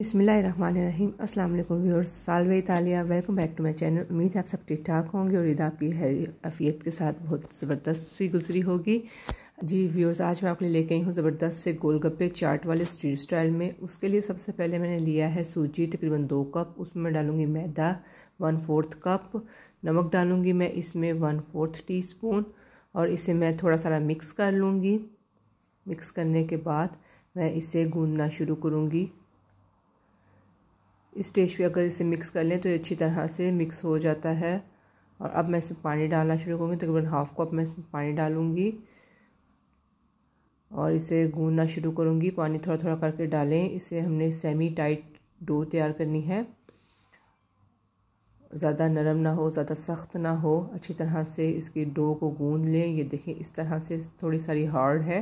बसमीम अस्सलाम वालेकुम व्यूअर्स सालवे इतालिया welcome back to my channel उम्मीद है आप सब ठीक ठाक होंगे और ईद आपकी अफियत के साथ बहुत ज़बरदस्त सी गुजरी होगी जी व्यूअर्स आज मैं आपके लिए लेके आई हूँ ज़बरदस्त से गोलगप्पे चाट वाले स्ट्रीट स्टाइल में उसके लिए सबसे पहले मैंने लिया है सूजी तकरीबन दो कप उसमें मैं डालूँगी मैदा वन फोर्थ कप नमक डालूँगी मैं इसमें वन फोर्थ टी स्पून और इसे मैं थोड़ा सारा मिक्स कर लूँगी मिक्स करने के बाद मैं इसे गूँधना शुरू करूँगी इस स्टेज पे अगर इसे मिक्स कर लें तो ये अच्छी तरह से मिक्स हो जाता है और अब मैं इसमें पानी डालना शुरू करूँगी तकरीबन हाफ़ कप मैं इसमें पानी डालूँगी और इसे गूंदना शुरू करूँगी पानी थोड़ा थोड़ा करके डालें इसे हमने सेमी टाइट डो तैयार करनी है ज़्यादा नरम ना हो ज़्यादा सख्त ना हो अच्छी तरह से इसकी डो को गूँध लें ये देखें इस तरह से थोड़ी सारी हार्ड है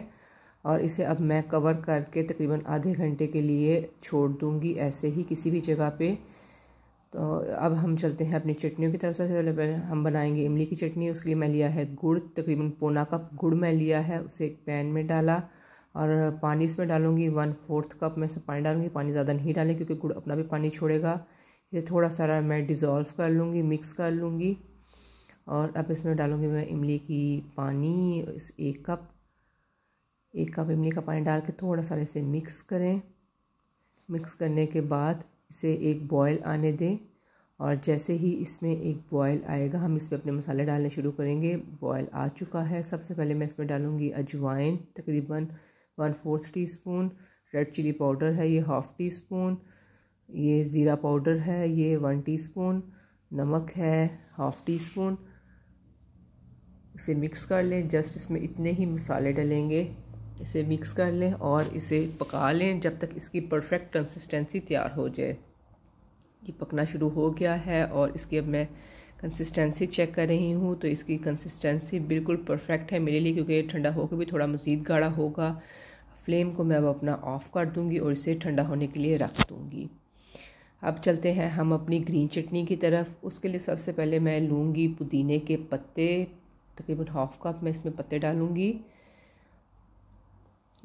और इसे अब मैं कवर करके तकरीबन आधे घंटे के लिए छोड़ दूँगी ऐसे ही किसी भी जगह पे तो अब हम चलते हैं अपनी चटनियों की तरफ से पहले पहले हम बनाएंगे इमली की चटनी उसके लिए मैं लिया है गुड़ तकरीबन पौना कप गुड़ मैं लिया है उसे एक पैन में डाला और पानी इसमें डालूंगी वन फोर्थ कप में से पानी डालूंगी पानी ज़्यादा नहीं डालें क्योंकि गुड़ अपना भी पानी छोड़ेगा ये थोड़ा सारा मैं डिज़ोल्व कर लूँगी मिक्स कर लूँगी और अब इसमें डालूँगी मैं इमली की पानी एक कप एक कप इमली का पानी डाल के थोड़ा सा इसे मिक्स करें मिक्स करने के बाद इसे एक बॉयल आने दें और जैसे ही इसमें एक बॉयल आएगा हम इस पर अपने मसाले डालने शुरू करेंगे बॉयल आ चुका है सबसे पहले मैं इसमें डालूँगी अजवाइन तकरीबन one fourth teaspoon red chilli powder है ये हाफ़ टी स्पून ये ज़ीरा पाउडर है ये वन टी स्पून नमक है हाफ़ टी स्पून इसे मिक्स कर लें जस्ट इसमें इतने ही मसाले डलेंगे इसे मिक्स कर लें और इसे पका लें जब तक इसकी परफेक्ट कंसिस्टेंसी तैयार हो जाए ये पकना शुरू हो गया है और इसकी अब मैं कंसिस्टेंसी चेक कर रही हूँ तो इसकी कंसिस्टेंसी बिल्कुल परफेक्ट है मेरे लिए क्योंकि ठंडा होकर भी थोड़ा मज़ीद गाढ़ा होगा फ्लेम को मैं अब अपना ऑफ़ कर दूँगी और इसे ठंडा होने के लिए रख दूँगी अब चलते हैं हम अपनी ग्रीन चटनी की तरफ उसके लिए सबसे पहले मैं लूँगी पुदीने के पत्ते तकरीबन हाफ़ कप मैं इसमें पत्ते डालूँगी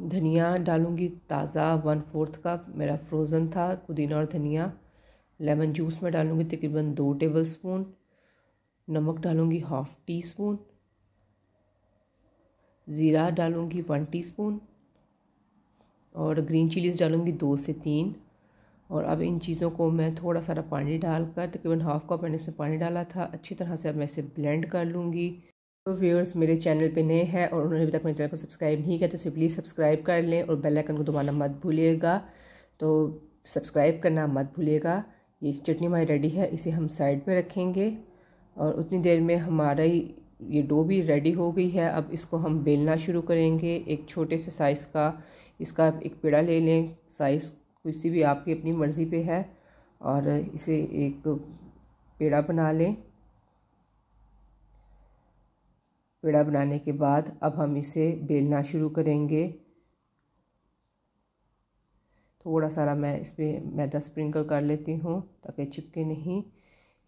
धनिया डालूँगी ताज़ा वन फोर्थ कप मेरा फ्रोज़न था पुदीना और धनिया लेमन जूस में डालूँगी तकरीबन दो टेबल स्पून नमक डालूँगी हाफ़ टी स्पून ज़ीरा डालूँगी वन टी स्पून और ग्रीन चिलीज़ डालूँगी दो से तीन और अब इन चीज़ों को मैं थोड़ा सारा पानी डालकर तकरीबन हाफ़ कप मैंने इसमें पानी डाला था अच्छी तरह से अब मैं इसे ब्लेंड कर लूँगी तो व्यूअर्स मेरे चैनल पे नए हैं और उन्होंने अभी तक मेरे चैनल को सब्सक्राइब नहीं किया तो इसे प्लीज़ सब्सक्राइब कर लें और बेल आइकन को दबाना मत भूलिएगा तो सब्सक्राइब करना मत भूलिएगा ये चटनी हमारी रेडी है इसे हम साइड पे रखेंगे और उतनी देर में हमारा ये डो भी रेडी हो गई है अब इसको हम बेलना शुरू करेंगे एक छोटे से साइज़ का इसका एक पेड़ा ले लें साइज़ किसी भी आपकी अपनी मर्ज़ी पर है और इसे एक पेड़ा बना लें पेड़ा बनाने के बाद अब हम इसे बेलना शुरू करेंगे थोड़ा सारा मैं इस पर मैदा स्प्रिंकल कर लेती हूँ ताकि चिपके नहीं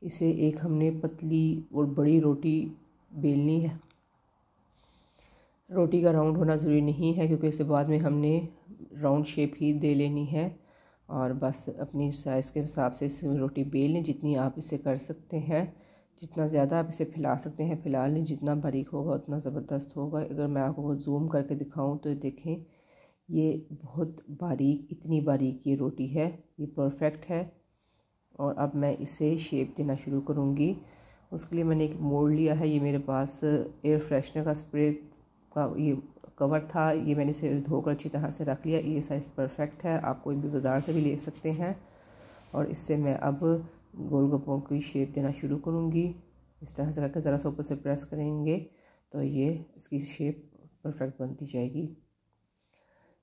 इसे एक हमने पतली और बड़ी रोटी बेलनी है रोटी का राउंड होना ज़रूरी नहीं है क्योंकि इसे बाद में हमने राउंड शेप ही दे लेनी है और बस अपनी साइज़ के हिसाब से इसमें रोटी बेल लें जितनी आप इसे कर सकते हैं जितना ज़्यादा आप इसे फैला सकते हैं फैला लें जितना बारीक होगा उतना ज़बरदस्त होगा अगर मैं आपको जूम करके दिखाऊं तो देखें ये बहुत बारीक इतनी बारीक ये रोटी है ये परफेक्ट है और अब मैं इसे शेप देना शुरू करूँगी उसके लिए मैंने एक मोड़ लिया है ये मेरे पास एयर फ्रेशनर का स्प्रे का ये कवर था ये मैंने इसे धोकर अच्छी तरह से रख लिया ये साइज़ परफेक्ट है आप कोई भी बाज़ार से भी ले सकते हैं और इससे मैं अब गोलगप्पों की शेप देना शुरू करूँगी इस तरह से करके ज़रा सा ऊपर से प्रेस करेंगे तो ये इसकी शेप परफेक्ट बनती जाएगी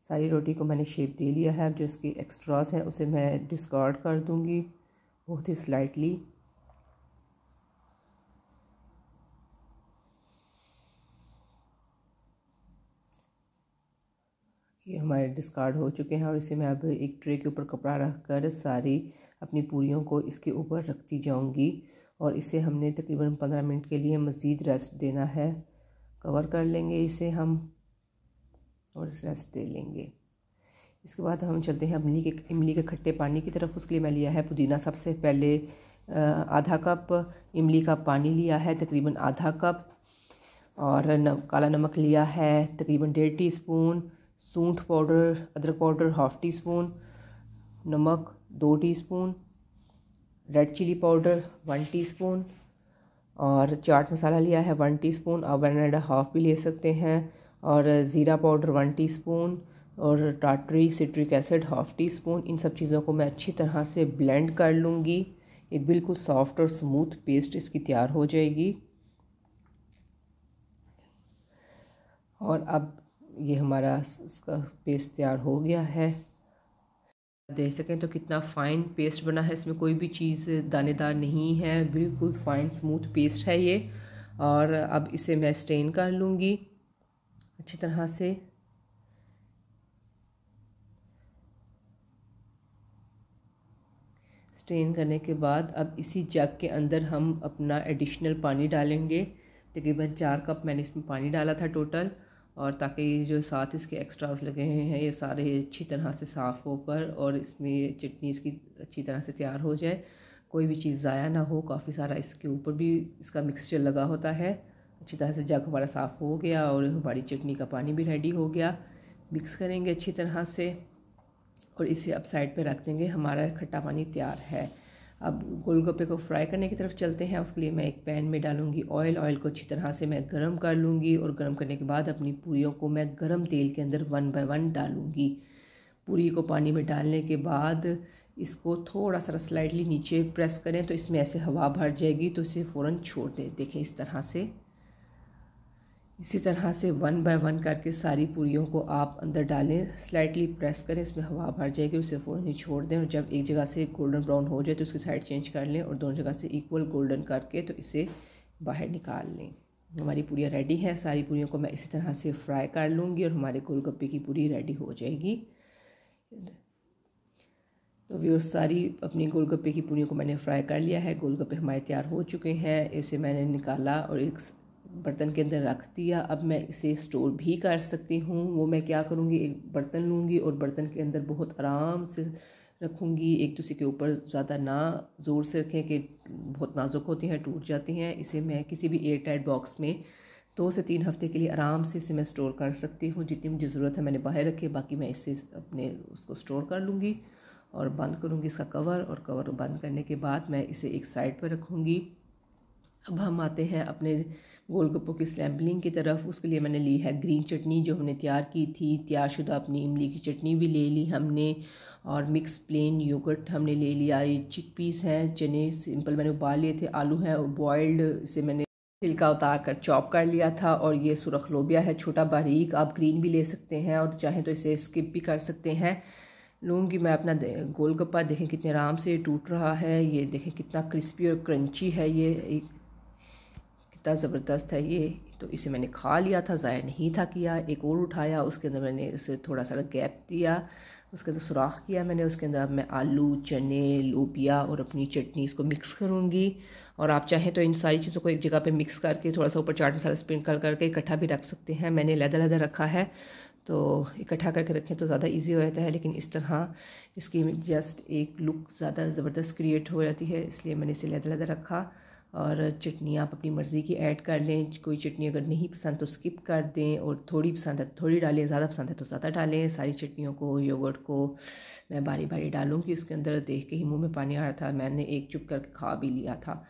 सारी रोटी को मैंने शेप दे लिया है अब जो इसके एक्स्ट्रास हैं उसे मैं डिस्कार्ड कर दूँगी बहुत ही स्लाइटली ये हमारे डिस्कार्ड हो चुके हैं और इसे मैं अब एक ट्रे के ऊपर कपड़ा रख कर सारी अपनी पूरियों को इसके ऊपर रखती जाऊंगी और इसे हमने तकरीबन पंद्रह मिनट के लिए मज़ीद रेस्ट देना है कवर कर लेंगे इसे हम और रेस्ट दे लेंगे इसके बाद हम चलते हैं इमली के इमली के खट्टे पानी की तरफ उसके लिए मैं लिया है पुदीना सबसे पहले आधा कप इमली का पानी लिया है तकरीबन आधा कप और न, काला नमक लिया है तकरीबन डेढ़ टी स्पून सूंठ पाउडर अदरक पाउडर हाफ़ टी स्पून नमक दो teaspoon red chilli powder one teaspoon और चाट मसाला लिया है वन टीस्पून आप वन एंड हाफ़ भी ले सकते हैं और ज़ीरा पाउडर वन टीस्पून और टाटरी citric acid half teaspoon इन सब चीज़ों को मैं अच्छी तरह से ब्लेंड कर लूँगी एक बिल्कुल सॉफ्ट और स्मूथ पेस्ट इसकी तैयार हो जाएगी और अब ये हमारा इसका पेस्ट तैयार हो गया है देख सकें तो कितना फ़ाइन पेस्ट बना है इसमें कोई भी चीज़ दानेदार नहीं है बिल्कुल फ़ाइन स्मूथ पेस्ट है ये और अब इसे मैं स्टेन कर लूँगी अच्छी तरह से स्ट्रेन करने के बाद अब इसी जग के अंदर हम अपना एडिशनल पानी डालेंगे तकरीबन चार कप मैंने इसमें पानी डाला था टोटल और ताकि जो साथ इसके एक्स्ट्रास लगे हुए हैं ये सारे अच्छी तरह से साफ़ होकर और इसमें चटनी इसकी अच्छी तरह से तैयार हो जाए कोई भी चीज़ ज़ाया ना हो काफ़ी सारा इसके ऊपर भी इसका मिक्सचर लगा होता है अच्छी तरह से जग हमारा साफ़ हो गया और हमारी चटनी का पानी भी रेडी हो गया मिक्स करेंगे अच्छी तरह से और इसे अब साइड पर रख देंगे हमारा खट्टा पानी तैयार है अब गोलगप्पे को फ्राई करने की तरफ चलते हैं उसके लिए मैं एक पैन में डालूंगी ऑयल ऑयल को अच्छी तरह से मैं गर्म कर लूँगी और गर्म करने के बाद अपनी पूरियों को मैं गर्म तेल के अंदर वन बाय वन डालूँगी पूरी को पानी में डालने के बाद इसको थोड़ा सा स्लाइडली नीचे प्रेस करें तो इसमें ऐसे हवा भर जाएगी तो इसे फ़ौरन छोड़ दें देखें इस तरह से इसी तरह से वन बाय वन करके सारी पूरियों को आप अंदर डालें स्लाइटली प्रेस करें इसमें हवा भर जाएगी उसे फोर ही छोड़ दें और जब एक जगह से गोल्डन ब्राउन हो जाए तो उसकी साइड चेंज कर लें और दोनों जगह से इक्वल गोल्डन करके तो इसे बाहर निकाल लें हमारी पूरियाँ रेडी हैं सारी पूरियों को मैं इसी तरह से फ्राई कर लूँगी और हमारे गोलगप्पे की पूरी रेडी हो जाएगी तो व्यूअर्स सारी अपनी गोलगप्पे की पूरी को मैंने फ्राई कर लिया है गोलगप्पे हमारे तैयार हो चुके हैं इसे मैंने निकाला और एक बर्तन के अंदर रख दिया अब मैं इसे स्टोर भी कर सकती हूँ वो मैं क्या करूँगी एक बर्तन लूँगी और बर्तन के अंदर बहुत आराम से रखूँगी एक दूसरे के ऊपर ज़्यादा ना ज़ोर से रखें कि बहुत नाजुक होती हैं टूट जाती हैं इसे मैं किसी भी एयर टाइट बॉक्स में दो से तीन हफ्ते के लिए आराम से इसे मैं स्टोर कर सकती हूँ जितनी मुझे ज़रूरत है मैंने बाहर रखी बाकी मैं इसे अपने उसको स्टोर कर लूँगी और बंद करूँगी इसका कवर और कवर बंद करने के बाद मैं इसे एक साइड पर रखूँगी अब हम आते हैं अपने गोलगप्पों की स्लैम्पलिंग की तरफ उसके लिए मैंने ली है ग्रीन चटनी जो हमने तैयार की थी तैयार शुदा अपनी इमली की चटनी भी ले ली हमने और मिक्स प्लेन योगर्ट हमने ले लिया ये चिक पीस हैं चने सिंपल मैंने उबाल लिए थे आलू हैं और बॉयल्ड से मैंने छिलका उतार कर चॉप कर लिया था और ये सुरख लोबिया है छोटा बारीक आप ग्रीन भी ले सकते हैं और चाहें तो इसे स्किप भी कर सकते हैं लूँगी मैं अपना गोलगप्पा देखें कितने आराम से टूट रहा है ये देखें कितना क्रिस्पी और क्रंची है ये एक इतना ज़बरदस्त है ये तो इसे मैंने खा लिया था ज़ाया नहीं था किया एक और उठाया उसके अंदर मैंने इसे थोड़ा सा गैप दिया उसके अंदर सुराख किया मैंने उसके अंदर मैं आलू चने लोबिया और अपनी चटनी इसको मिक्स करूँगी और आप चाहें तो इन सारी चीज़ों को एक जगह पे मिक्स करके थोड़ा सा ऊपर चाट मसाला स्प्रिंकल करके इकट्ठा भी रख सकते हैं मैंने लहदा लहदा रखा है तो इकट्ठा करके रखें तो ज़्यादा इजी हो जाता है लेकिन इस तरह इसकी जस्ट एक लुक ज़्यादा ज़बरदस्त क्रिएट हो जाती है इसलिए मैंने इसे लहदा लहदा रखा और चटनी आप अपनी मर्ज़ी की ऐड कर लें कोई चटनी अगर नहीं पसंद तो स्किप कर दें और थोड़ी पसंद है थोड़ी डालें ज़्यादा पसंद है तो ज़्यादा डालें सारी चटनियों को योगर्ट को मैं बारी बारी डालूँगी उसके अंदर देख के ही मुंह में पानी आ रहा था मैंने एक चुप करके खा भी लिया था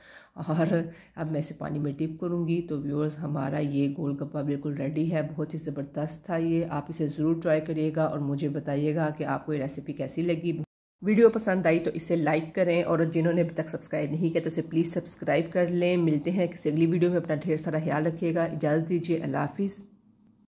और अब मैं इसे पानी में डिप करूँगी तो व्यूअर्स हमारा ये गोल गप्पा बिल्कुल रेडी है बहुत ही ज़बरदस्त था ये आप इसे ज़रूर ट्राई करिएगा और मुझे बताइएगा कि आपको ये रेसिपी कैसी लगी वीडियो पसंद आई तो इसे लाइक करें और जिन्होंने अभी तक सब्सक्राइब नहीं किया तो इसे प्लीज़ सब्सक्राइब कर लें मिलते हैं किसी अगली वीडियो में अपना ढेर सारा ख्याल रखिएगा इजाज़त दीजिए अल्लाह हाफिज़